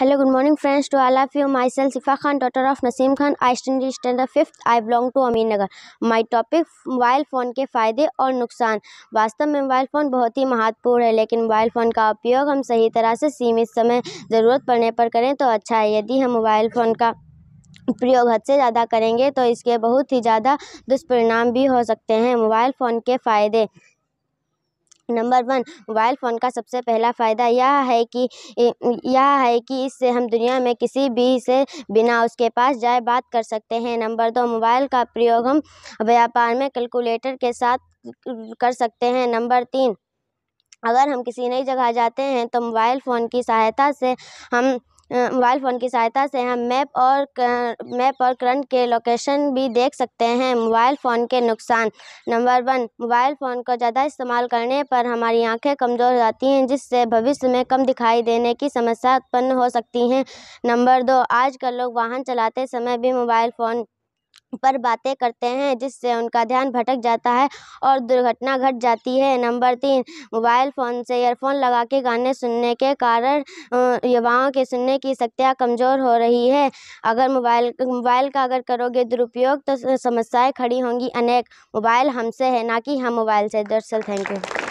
hello good morning friends to all of you myself Sifa Khan daughter of Naseem Khan I stand stand fifth I belong to Amin Nagar My topic mobile phone के फ़ायदे और नुकसान वास्तव में mobile phone बहुत ही महत्वपूर्ण है लेकिन मोबाइल फ़ोन का उपयोग हम सही तरह से सीमित समय ज़रूरत पड़ने पर करें तो अच्छा है यदि हम मोबाइल फ़ोन का प्रयोग हद से ज़्यादा करेंगे तो इसके बहुत ही ज़्यादा दुष्परिणाम भी हो सकते हैं मोबाइल फ़ोन के फ़ायदे नंबर वन मोबाइल फ़ोन का सबसे पहला फ़ायदा यह है कि यह है कि इससे हम दुनिया में किसी भी से बिना उसके पास जाए बात कर सकते हैं नंबर दो मोबाइल का प्रयोग हम व्यापार में कैलकुलेटर के साथ कर सकते हैं नंबर तीन अगर हम किसी नई जगह जाते हैं तो मोबाइल फ़ोन की सहायता से हम मोबाइल फ़ोन की सहायता से हम मैप और मैप और करंट के लोकेशन भी देख सकते हैं मोबाइल फ़ोन के नुकसान नंबर वन मोबाइल फ़ोन को ज़्यादा इस्तेमाल करने पर हमारी आँखें कमज़ोर हो जाती हैं जिससे भविष्य में कम दिखाई देने की समस्या उत्पन्न हो सकती हैं नंबर दो आजकल लोग वाहन चलाते समय भी मोबाइल फ़ोन पर बातें करते हैं जिससे उनका ध्यान भटक जाता है और दुर्घटना घट जाती है नंबर तीन मोबाइल फ़ोन से ईयरफ़ोन लगा के गाने सुनने के कारण युवाओं के सुनने की शक्तियाँ कमज़ोर हो रही है अगर मोबाइल मोबाइल का अगर करोगे दुरुपयोग तो समस्याएँ खड़ी होंगी अनेक मोबाइल हमसे है ना कि हम मोबाइल से दरअसल थैंक यू